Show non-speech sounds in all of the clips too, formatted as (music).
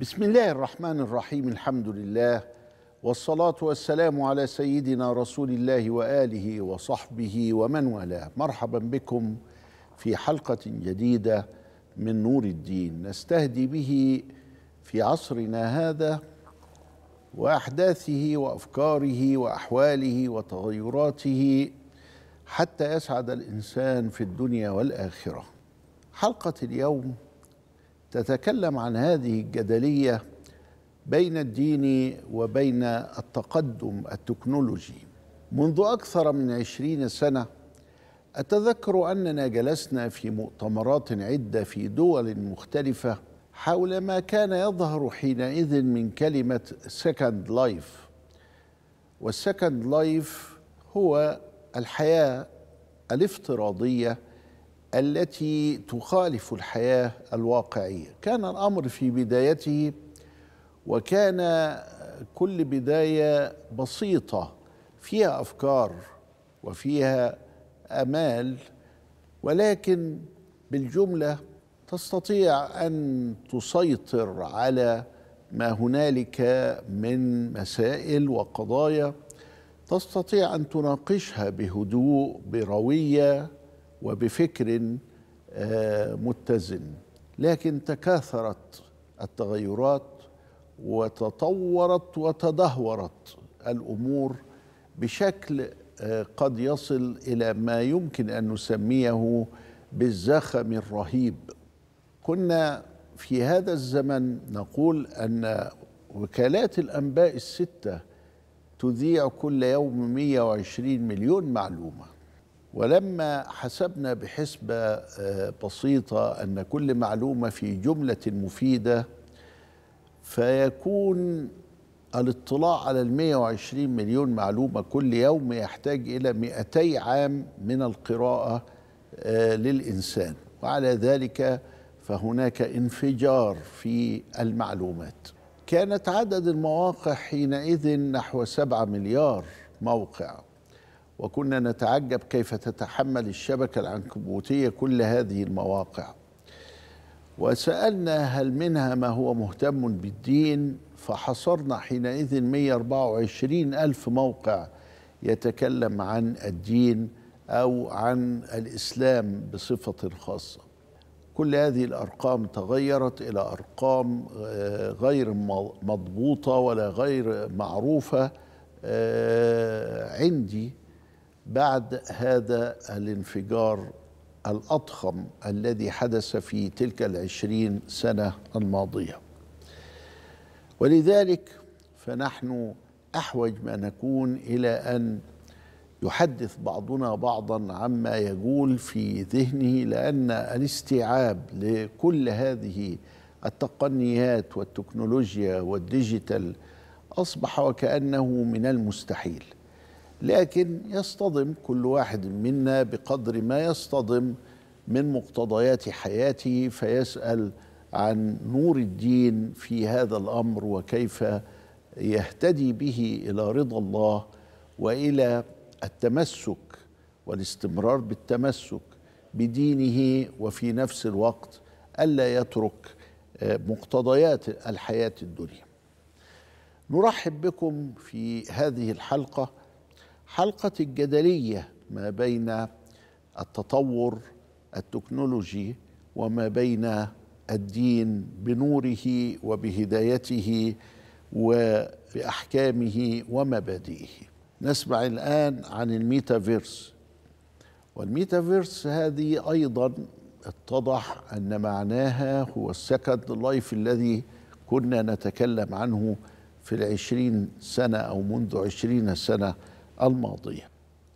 بسم الله الرحمن الرحيم الحمد لله والصلاة والسلام على سيدنا رسول الله وآله وصحبه ومن والاه مرحبا بكم في حلقة جديدة من نور الدين نستهدي به في عصرنا هذا وأحداثه وأفكاره وأحواله وتغيراته حتى يسعد الإنسان في الدنيا والآخرة حلقة اليوم تتكلم عن هذه الجدلية بين الدين وبين التقدم التكنولوجي منذ أكثر من عشرين سنة أتذكر أننا جلسنا في مؤتمرات عدة في دول مختلفة حول ما كان يظهر حينئذ من كلمة سكند لايف والسكند لايف هو الحياة الافتراضية التي تخالف الحياه الواقعيه كان الامر في بدايته وكان كل بدايه بسيطه فيها افكار وفيها امال ولكن بالجمله تستطيع ان تسيطر على ما هنالك من مسائل وقضايا تستطيع ان تناقشها بهدوء برويه وبفكر آه، متزن لكن تكاثرت التغيرات وتطورت وتدهورت الامور بشكل آه، قد يصل الى ما يمكن ان نسميه بالزخم الرهيب كنا في هذا الزمن نقول ان وكالات الانباء السته تذيع كل يوم 120 مليون معلومه ولما حسبنا بحسبة آه، بسيطة أن كل معلومة في جملة مفيدة فيكون الاطلاع على ال 120 مليون معلومة كل يوم يحتاج إلى 200 عام من القراءة آه، للإنسان وعلى ذلك فهناك انفجار في المعلومات كانت عدد المواقع حينئذ نحو 7 مليار موقع وكنا نتعجب كيف تتحمل الشبكة العنكبوتية كل هذه المواقع وسألنا هل منها ما هو مهتم بالدين فحصرنا حينئذ 124 ألف موقع يتكلم عن الدين أو عن الإسلام بصفة خاصة كل هذه الأرقام تغيرت إلى أرقام آه، غير مضبوطة ولا غير معروفة آه، عندي بعد هذا الانفجار الأضخم الذي حدث في تلك العشرين سنة الماضية ولذلك فنحن أحوج ما نكون إلى أن يحدث بعضنا بعضا عما يجول في ذهنه لأن الاستيعاب لكل هذه التقنيات والتكنولوجيا والديجيتال أصبح وكأنه من المستحيل لكن يصطدم كل واحد منا بقدر ما يصطدم من مقتضيات حياته فيسال عن نور الدين في هذا الامر وكيف يهتدي به الى رضا الله والى التمسك والاستمرار بالتمسك بدينه وفي نفس الوقت الا يترك آه، مقتضيات الحياه الدنيا نرحب بكم في هذه الحلقه حلقة الجدلية ما بين التطور التكنولوجي وما بين الدين بنوره وبهدايته وبأحكامه ومبادئه نسمع الآن عن الميتافيرس والميتافيرس هذه أيضا اتضح أن معناها هو السكند لايف الذي كنا نتكلم عنه في العشرين سنة أو منذ عشرين سنة الماضيه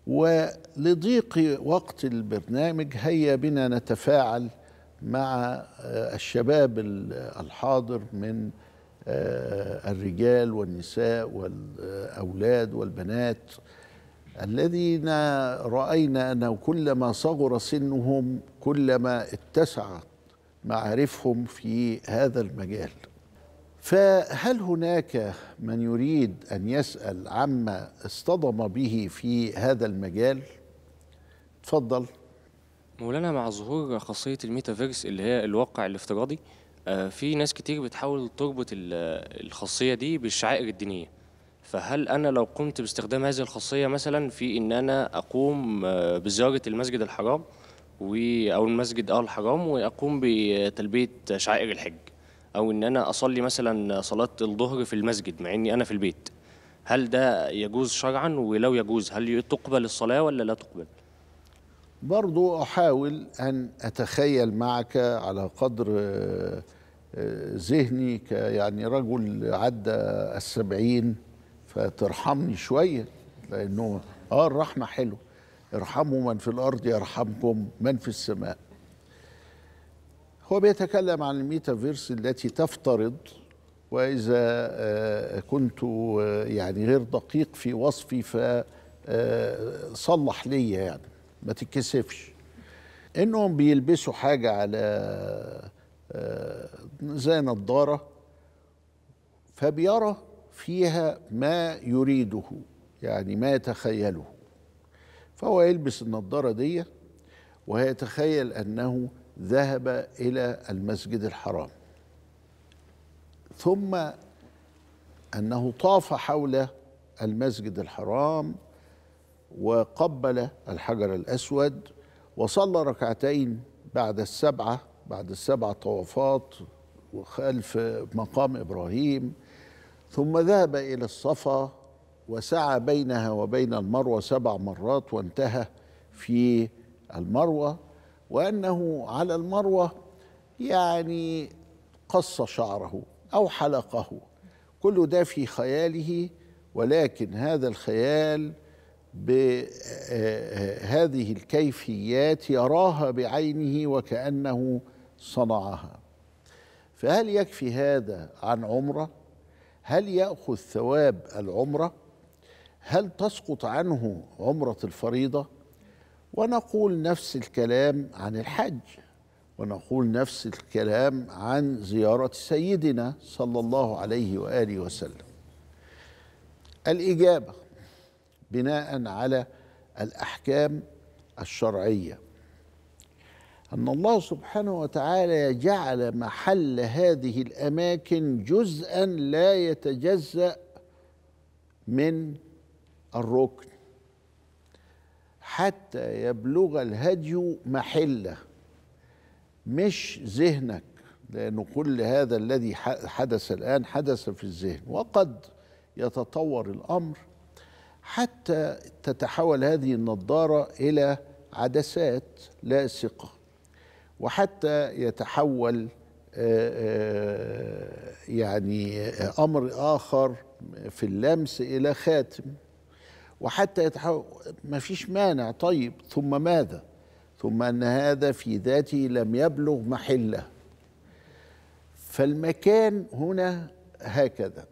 ولضيق وقت البرنامج هيا بنا نتفاعل مع آه، الشباب الحاضر من آه، الرجال والنساء والأولاد والبنات الذين رأينا أنه كلما صغر سنهم كلما اتسعت معارفهم في هذا المجال فهل هناك من يريد ان يسال عما اصطدم به في هذا المجال اتفضل مولانا مع ظهور خاصيه الميتافيرس اللي هي الواقع الافتراضي آه، في ناس كتير بتحاول تربط الخاصيه دي بالشعائر الدينيه فهل انا لو قمت باستخدام هذه الخاصيه مثلا في ان انا اقوم آه، بزياره المسجد الحرام او المسجد اه الحرام واقوم بتلبيه شعائر الحج او ان انا اصلي مثلا صلاه الظهر في المسجد مع اني انا في البيت هل ده يجوز شرعا ولو يجوز هل تقبل الصلاه ولا لا تقبل برضو احاول ان اتخيل معك على قدر آه، آه، ذهني يعني رجل عدى السبعين فترحمني شويه لانه اه الرحمه حلو ارحموا من في الارض يرحمكم من في السماء هو بيتكلم عن الميتافيرس التي تفترض واذا آه، كنت آه، يعني غير دقيق في وصفي فصلح آه، ليا يعني ما تتكسفش انهم بيلبسوا حاجه على زي نظاره فبيرى فيها ما يريده يعني ما يتخيله فهو يلبس النظاره دي ويتخيل انه ذهب إلى المسجد الحرام ثم أنه طاف حول المسجد الحرام وقبل الحجر الأسود وصلى ركعتين بعد السبعة بعد السبع طوافات وخلف مقام إبراهيم ثم ذهب إلى الصفا وسعى بينها وبين المروة سبع مرات وانتهى في المروة وأنه على المروة يعني قص شعره أو حلقه كل ده في خياله ولكن هذا الخيال بهذه آه، الكيفيات يراها بعينه وكأنه صنعها فهل يكفي هذا عن عمره هل يأخذ ثواب العمره هل تسقط عنه عمرة الفريضة ونقول نفس الكلام عن الحج ونقول نفس الكلام عن زيارة سيدنا صلى الله عليه وآله وسلم الإجابة بناء على الأحكام الشرعية أن الله سبحانه وتعالى جعل محل هذه الأماكن جزءا لا يتجزأ من الركن حتى يبلغ الهدي محله مش ذهنك لأن كل هذا الذي حدث الآن حدث في الذهن وقد يتطور الأمر حتى تتحول هذه النظارة إلى عدسات لاصقة وحتى يتحول آه، آه، يعني آه، أمر آخر في اللمس إلى خاتم وحتى يتحول ما فيش مانع طيب ثم ماذا ثم أن هذا في ذاته لم يبلغ محله فالمكان هنا هكذا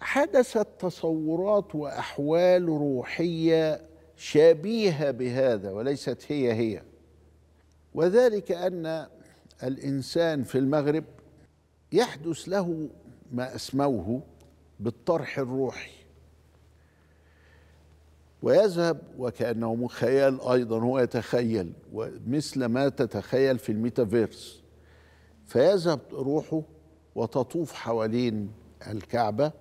حدثت تصورات وأحوال روحية شبيهة بهذا وليست هي هي وذلك أن الإنسان في المغرب يحدث له ما أسموه بالطرح الروحي ويذهب وكأنه مخيل أيضا هو يتخيل مثل ما تتخيل في الميتافيرس فيذهب روحه وتطوف حوالين الكعبة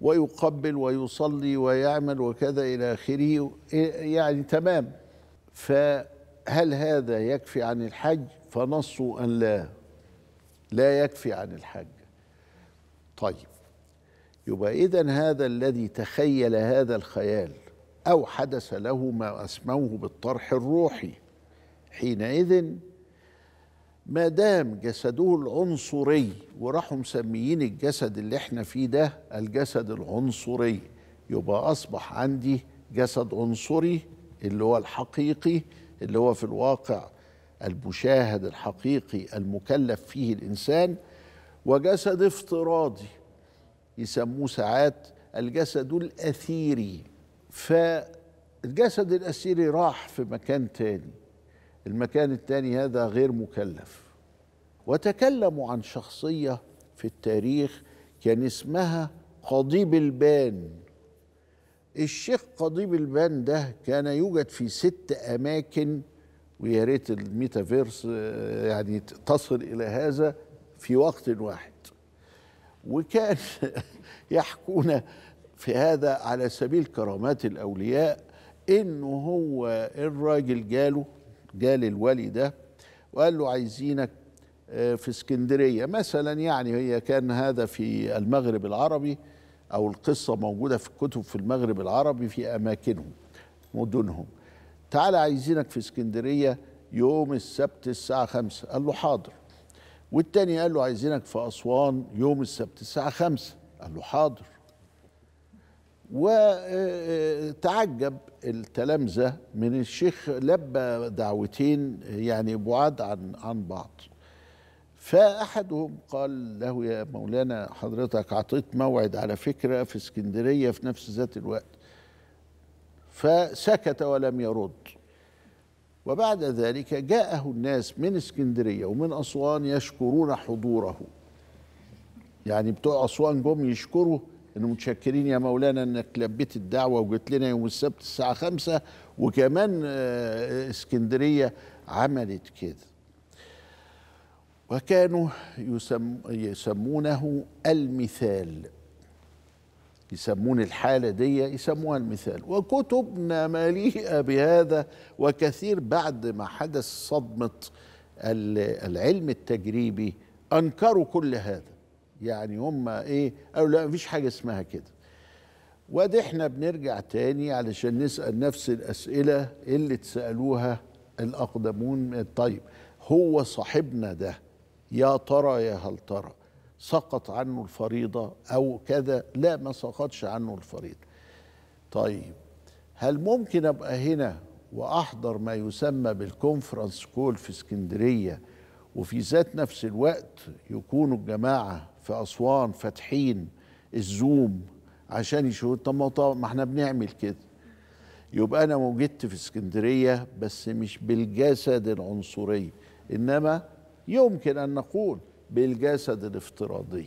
ويقبل ويصلي ويعمل وكذا إلى آخره يعني تمام فهل هذا يكفي عن الحج فنص أن لا لا يكفي عن الحج طيب يبقى إذا هذا الذي تخيل هذا الخيال أو حدث له ما أسموه بالطرح الروحي حينئذ ما دام جسده العنصري وراحوا مسميين الجسد اللي احنا فيه ده الجسد العنصري يبقى أصبح عندي جسد عنصري اللي هو الحقيقي اللي هو في الواقع المشاهد الحقيقي المكلف فيه الإنسان وجسد افتراضي يسموه ساعات الجسد الأثيري فالجسد الأسيري راح في مكان تاني المكان التاني هذا غير مكلف وتكلموا عن شخصية في التاريخ كان اسمها قضيب البان الشيخ قضيب البان ده كان يوجد في ست أماكن ويا ريت الميتافيرس يعني تصل إلى هذا في وقت واحد وكان (laughs) يحكون في هذا على سبيل كرامات الأولياء إنه هو الراجل جاله جال الولي ده وقال له عايزينك آه، في اسكندرية مثلا يعني هي كان هذا في المغرب العربي أو القصة موجودة في الكتب في المغرب العربي في أماكنهم مدنهم تعالى عايزينك في اسكندرية يوم السبت الساعة خمسة قال له حاضر والتاني قال له عايزينك في أسوان يوم السبت الساعة خمسة قال له حاضر وتعجب التلامذة من الشيخ لبى دعوتين يعني بعاد عن عن بعض فأحدهم قال له يا مولانا حضرتك أعطيت موعد على فكرة في اسكندرية في نفس ذات الوقت فسكت ولم يرد وبعد ذلك جاءه الناس من اسكندرية ومن أسوان يشكرون حضوره يعني بتوع أسوان جم يشكروا انه متشكرين يا مولانا انك لبيت الدعوه وجيت لنا يوم السبت الساعه خمسة وكمان آه، اسكندريه عملت كده وكانوا يسم يسمونه المثال يسمون الحالة دي يسموها المثال وكتبنا مليئة بهذا وكثير بعد ما حدث صدمة العلم التجريبي أنكروا كل هذا يعني هم ايه قالوا لا مفيش حاجه اسمها كده وادي احنا بنرجع تاني علشان نسال نفس الاسئله اللي اتسالوها الاقدمون طيب هو صاحبنا ده يا ترى يا هل ترى سقط عنه الفريضه او كذا لا ما سقطش عنه الفريضه طيب هل ممكن ابقى هنا واحضر ما يسمى بالكونفرنس كول في اسكندريه وفي ذات نفس الوقت يكونوا الجماعه في اسوان فاتحين الزوم عشان يشوفوا طب ما احنا بنعمل كده يبقى انا وجدت في اسكندريه بس مش بالجسد العنصري انما يمكن ان نقول بالجسد الافتراضي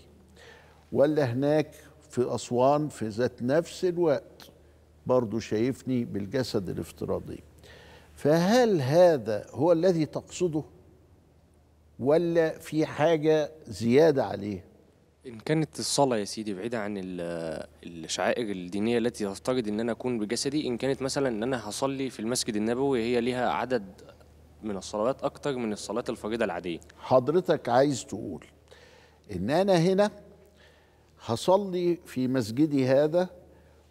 ولا هناك في اسوان في ذات نفس الوقت برضو شايفني بالجسد الافتراضي فهل هذا هو الذي تقصده ولا في حاجه زياده عليه إن كانت الصلاة يا سيدي بعيدة عن آه، الشعائر الدينية التي تفترض إن أنا أكون بجسدي إن كانت مثلا إن أنا هصلي في المسجد النبوي هي ليها عدد من الصلوات أكتر من الصلاة الفريضة العادية حضرتك عايز تقول إن أنا هنا هصلي في مسجدي هذا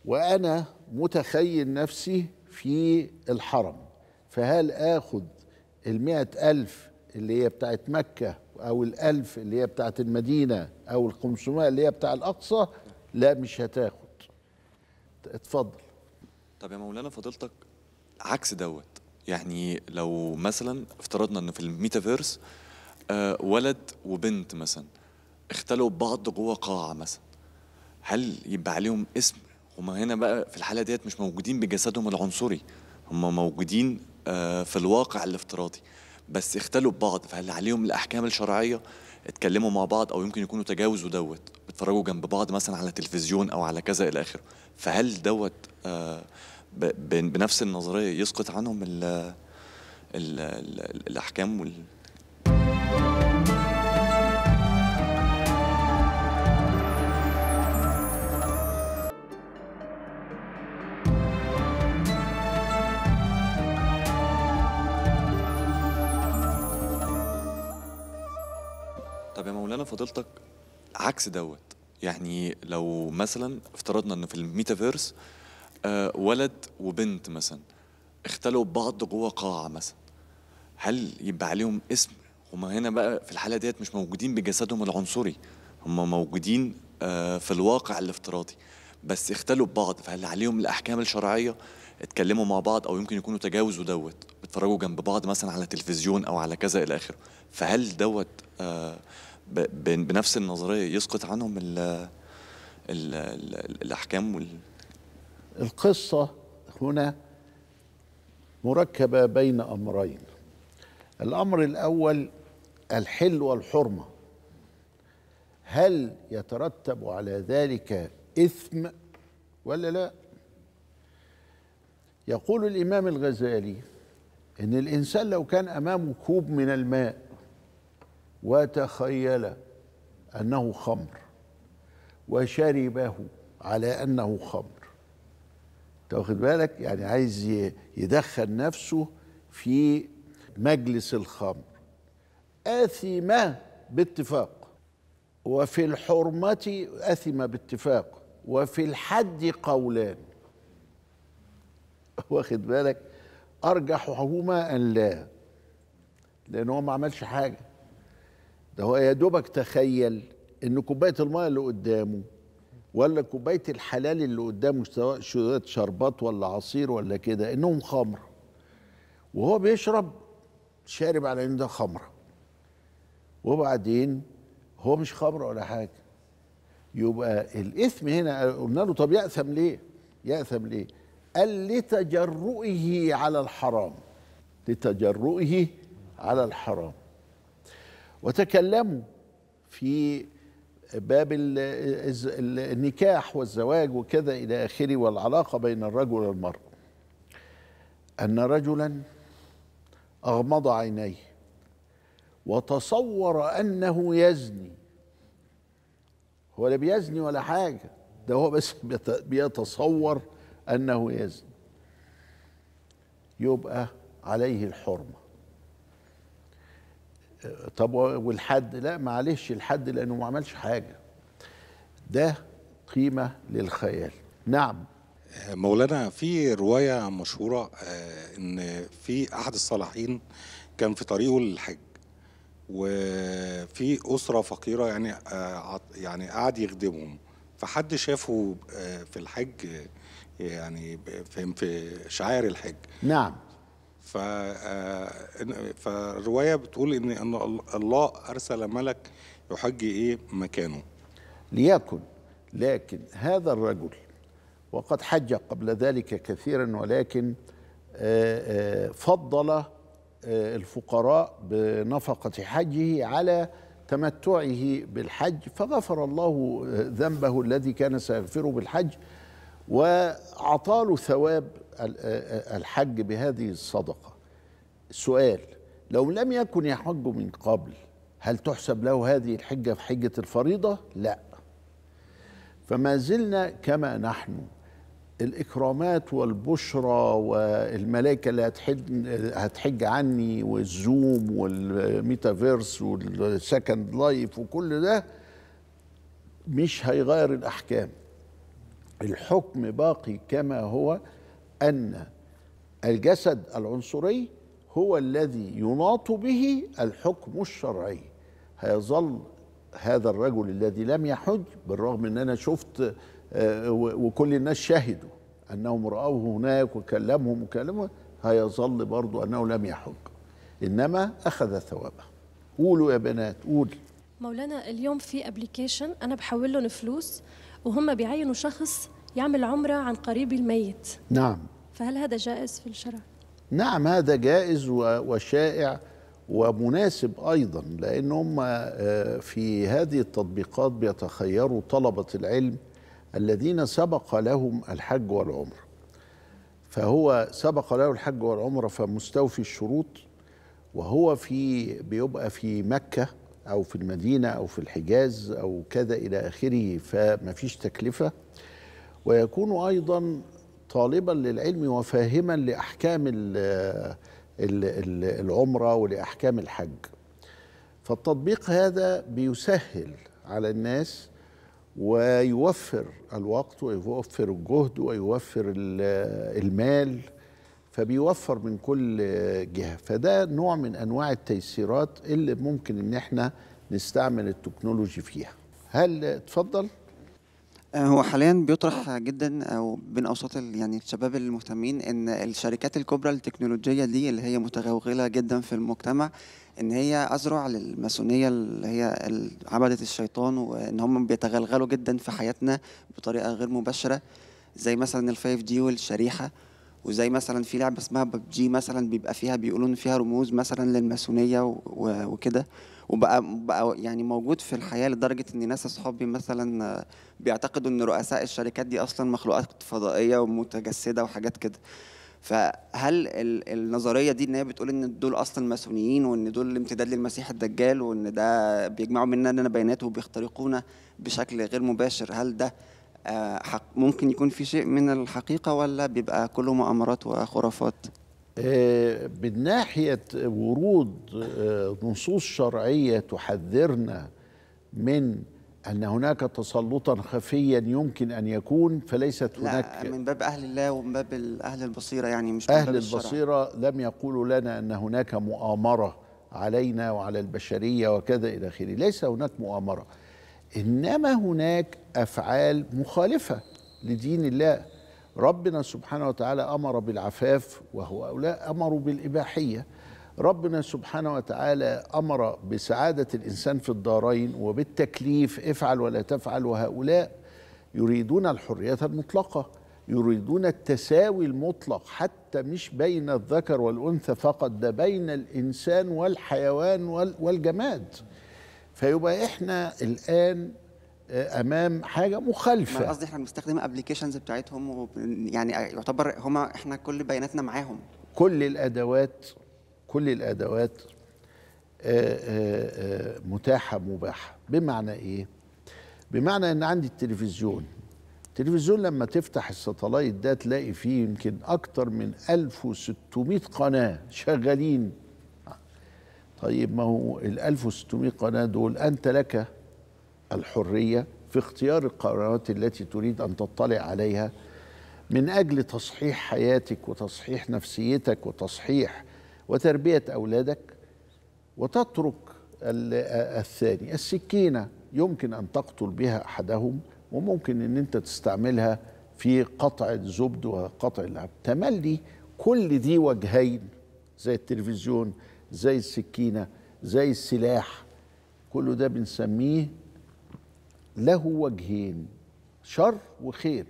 وأنا متخيل نفسي في الحرم فهل آخذ المئة ألف اللي هي بتاعت مكة أو الألف اللي هي بتاعت المدينة أو ال500 اللي هي بتاع الأقصى لا مش هتاخد اتفضل طب يا مولانا فضيلتك عكس دوت يعني لو مثلا افترضنا ان في الميتافيرس آه ولد وبنت مثلا اختلوا بعض جوه قاعه مثلا هل يبقى عليهم اسم هما هنا بقى في الحاله ديت مش موجودين بجسدهم العنصري هما موجودين آه في الواقع الافتراضي بس يختلوا ببعض فهل عليهم الاحكام الشرعيه اتكلموا مع بعض او يمكن يكونوا تجاوزوا دوت بيتفرجوا جنب بعض مثلا على تلفزيون او على كذا الى اخره فهل دوت آه، بنفس النظريه يسقط عنهم الـ الـ الـ الاحكام وال فضيلتك عكس دوت يعني لو مثلا افترضنا ان في الميتافيرس آه، ولد وبنت مثلا اختلوا بعض جوه قاعه مثلا هل يبقى عليهم اسم هما هنا بقى في الحاله ديت مش موجودين بجسدهم العنصري هما موجودين آه، في الواقع الافتراضي بس اختلوا ببعض فهل عليهم الاحكام الشرعيه اتكلموا مع بعض او يمكن يكونوا تجاوزوا دوت اتفرجوا جنب بعض مثلا على تلفزيون او على كذا الى اخره فهل دوت آه بنفس النظريه يسقط عنهم الـ الـ الـ الاحكام وال القصه هنا مركبه بين امرين الامر الاول الحل والحرمه هل يترتب على ذلك اثم ولا لا يقول الامام الغزالي ان الانسان لو كان امامه كوب من الماء وتخيل انه خمر وشربه على انه خمر انت واخد بالك يعني عايز يدخل نفسه في مجلس الخمر اثم باتفاق وفي الحرمه اثم باتفاق وفي الحد قولان (laughs) واخد بالك ارجحهما ان لا لان هو ما عملش حاجه ده هو يا دوبك تخيل ان كوبايه الميه اللي قدامه ولا كوبايه الحلال اللي قدامه سواء شربات ولا عصير ولا كده انهم خمر وهو بيشرب شارب على ان ده خمره وبعدين هو مش خمره ولا حاجه يبقى الاثم هنا قلنا له طب ياثم ليه؟ ياثم ليه؟ قال لتجرؤه على الحرام لتجرؤه على الحرام وتكلموا في باب النكاح والزواج وكذا إلى آخره والعلاقة بين الرجل والمرأة أن رجلا أغمض عينيه وتصور أنه يزني هو لا بيزني ولا حاجة ده هو بس بيتصور أنه يزني يبقى عليه الحرمة طب والحد لا معلش الحد لانه ما عملش حاجه ده قيمه للخيال نعم آه، مولانا في روايه مشهوره آه، ان في احد الصالحين كان في طريقه للحج وفي اسره فقيره يعني آه، يعني قعد يخدمهم فحد شافه في الحج يعني في شعائر الحج نعم آه، فالروايه بتقول ان ان الله ارسل ملك يحج ايه مكانه ليكن لكن هذا الرجل وقد حج قبل ذلك كثيرا ولكن آه، آه، فضل الفقراء بنفقة حجه على تمتعه بالحج فغفر الله ذنبه الذي كان سيغفره بالحج وعطاله ثواب الحج بهذه الصدقة سؤال لو لم يكن يحج من قبل هل تحسب له هذه الحجة في حجة الفريضة؟ لا فما زلنا كما نحن الإكرامات والبشرى والملائكة اللي هتحج, هتحج عني والزوم والميتافيرس والسكند لايف وكل ده مش هيغير الأحكام الحكم باقي كما هو أن الجسد العنصري هو الذي يناط به الحكم الشرعي هيظل هذا الرجل الذي لم يحج بالرغم ان انا شفت آه، وكل الناس شهدوا انهم راوه هناك وكلمهم وكلمهم هيظل برضه انه لم يحج انما اخذ ثوابه قولوا يا بنات قول مولانا اليوم في ابلكيشن انا بحول لهم فلوس وهم بيعينوا شخص يعمل عمرة عن قريب الميت نعم فهل هذا جائز في الشرع؟ نعم هذا جائز وشائع ومناسب أيضا لأن هم آه، في هذه التطبيقات بيتخيروا طلبة العلم الذين سبق لهم الحج والعمرة فهو سبق له الحج والعمرة فمستوفي الشروط وهو في بيبقى في مكة أو في المدينة أو في الحجاز أو كذا إلى آخره فما فيش تكلفة ويكون أيضا طالبا للعلم وفاهما لأحكام العمرة ولأحكام الحج فالتطبيق هذا بيسهل على الناس ويوفر الوقت ويوفر الجهد ويوفر المال فبيوفر من كل جهه فده نوع من انواع التيسيرات اللي ممكن ان احنا نستعمل التكنولوجي فيها هل اتفضل آه، هو حاليا بيطرح جدا او بين اوساط يعني الشباب المهتمين ان الشركات الكبرى التكنولوجيه دي اللي هي متغوغله جدا في المجتمع ان هي اذرع للماسونيه اللي هي عبده الشيطان وان هم بيتغلغلوا جدا في حياتنا بطريقه غير مباشره زي مثلا الفايف دي والشريحه وزي مثلا في لعبه اسمها ببجي مثلا بيبقى فيها بيقولون فيها رموز مثلا للماسونيه وكده وبقى بقى يعني موجود في الحياه لدرجه ان ناس اصحابي مثلا بيعتقدوا ان رؤساء الشركات دي اصلا مخلوقات فضائيه ومتجسده وحاجات كده فهل النظريه دي ان هي بتقول ان دول اصلا ماسونيين وان دول امتداد للمسيح الدجال وان ده بيجمعوا مننا بيانات وبيخترقونا بشكل غير مباشر هل ده آه، ممكن يكون في شيء من الحقيقة ولا بيبقى كله مؤامرات وخرافات آه، من ناحية ورود آه، نصوص شرعية تحذرنا من أن هناك تسلطا خفيا يمكن أن يكون فليست هناك لا من باب أهل الله ومن باب أهل البصيرة يعني مش أهل البصيرة لم يقولوا لنا أن هناك مؤامرة علينا وعلى البشرية وكذا إلى آخره ليس هناك مؤامرة انما هناك افعال مخالفه لدين الله ربنا سبحانه وتعالى امر بالعفاف وهو اولى امروا بالاباحيه ربنا سبحانه وتعالى امر بسعاده الانسان في الدارين وبالتكليف افعل ولا تفعل وهؤلاء يريدون الحريه المطلقه يريدون التساوي المطلق حتى مش بين الذكر والانثى فقط ده بين الانسان والحيوان والجماد فيبقى احنا الان آه، امام حاجه مخالفه ما قصدي احنا بنستخدم ابلكيشنز بتاعتهم يعني يعتبر هما احنا كل بياناتنا معاهم كل الادوات كل الادوات آه، آه، متاحه مباحه بمعنى ايه بمعنى ان عندي التلفزيون التلفزيون لما تفتح الستلايت ده تلاقي فيه يمكن اكتر من 1600 قناه شغالين طيب ما هو ال 1600 قناه دول انت لك الحريه في اختيار القرارات التي تريد ان تطلع عليها من اجل تصحيح حياتك وتصحيح نفسيتك وتصحيح وتربيه اولادك وتترك الثاني السكينه يمكن ان تقتل بها احدهم وممكن ان انت تستعملها في قطع الزبد وقطع اللعب تملي كل دي وجهين زي التلفزيون زي السكينه زي السلاح كل ده بنسميه له وجهين شر وخير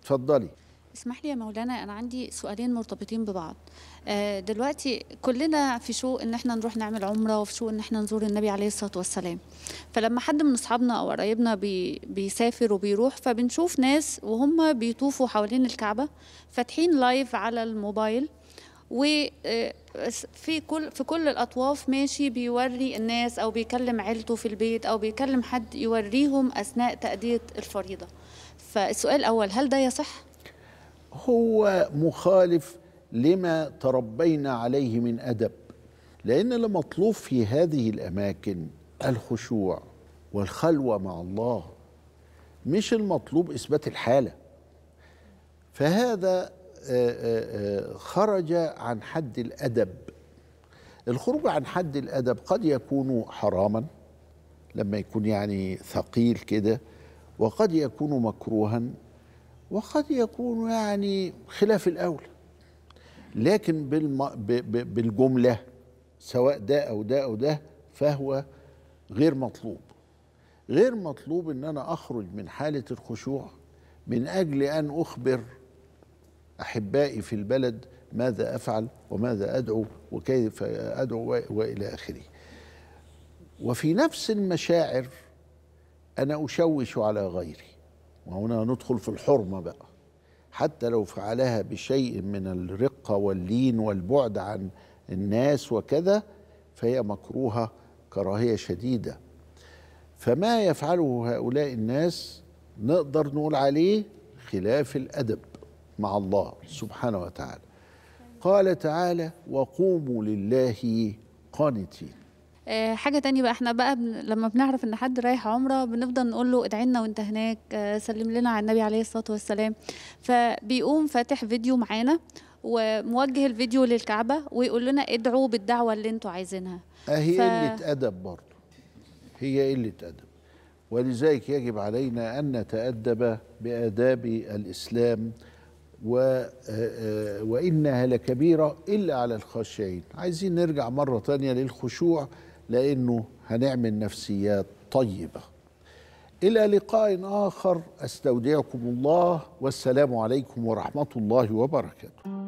اتفضلي اسمح لي يا مولانا انا عندي سؤالين مرتبطين ببعض آه، دلوقتي كلنا في شوق ان احنا نروح نعمل عمره وفي شوق ان احنا نزور النبي عليه الصلاه والسلام فلما حد من اصحابنا او قرايبنا بي بيسافر وبيروح فبنشوف ناس وهم بيطوفوا حوالين الكعبه فاتحين لايف على الموبايل وفي آه، كل في كل الاطواف ماشي بيوري الناس او بيكلم عيلته في البيت او بيكلم حد يوريهم اثناء تاديه الفريضه فالسؤال الاول هل ده يصح هو مخالف لما تربينا عليه من ادب لان المطلوب في هذه الاماكن الخشوع والخلوه مع الله مش المطلوب اثبات الحاله فهذا خرج عن حد الادب الخروج عن حد الادب قد يكون حراما لما يكون يعني ثقيل كده وقد يكون مكروها وقد يكون يعني خلاف الاولى لكن بالم... ب... ب... بالجمله سواء ده او ده او ده فهو غير مطلوب غير مطلوب ان انا اخرج من حاله الخشوع من اجل ان اخبر احبائي في البلد ماذا افعل وماذا ادعو وكيف ادعو والى اخره وفي نفس المشاعر انا اشوش على غيري وهنا ندخل في الحرمه بقى حتى لو فعلها بشيء من الرقه واللين والبعد عن الناس وكذا فهي مكروهه كراهيه شديده فما يفعله هؤلاء الناس نقدر نقول عليه خلاف الادب مع الله سبحانه وتعالى قال تعالى وقوموا لله قانتين آه، حاجة تانية بقى احنا بقى لما بنعرف ان حد رايح عمرة بنفضل نقول له ادعي لنا وانت هناك آه، سلم لنا على النبي عليه الصلاة والسلام فبيقوم فاتح فيديو معانا وموجه الفيديو للكعبة ويقول لنا ادعوا بالدعوة اللي انتوا عايزينها اهي آه، ف... قلة أدب برضه هي قلة أدب ولذلك يجب علينا أن نتأدب بآداب الإسلام و آه، آه، وإنها لكبيرة إلا على الخاشعين عايزين نرجع مرة تانية للخشوع لأنه هنعمل نفسيات طيبة إلى لقاء آخر أستودعكم الله والسلام عليكم ورحمة الله وبركاته